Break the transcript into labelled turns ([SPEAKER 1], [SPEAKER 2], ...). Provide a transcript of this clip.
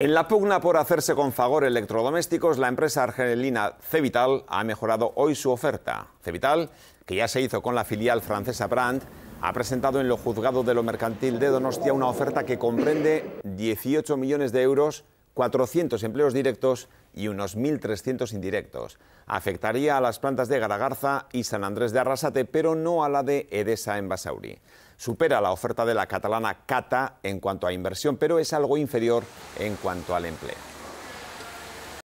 [SPEAKER 1] En la pugna por hacerse con favor Electrodomésticos, la empresa argelina Cevital ha mejorado hoy su oferta. Cevital, que ya se hizo con la filial francesa Brandt, ha presentado en lo juzgado de lo mercantil de Donostia una oferta que comprende 18 millones de euros 400 empleos directos y unos 1.300 indirectos. Afectaría a las plantas de Garagarza y San Andrés de Arrasate, pero no a la de Edesa en Basauri. Supera la oferta de la catalana Cata en cuanto a inversión, pero es algo inferior en cuanto al empleo.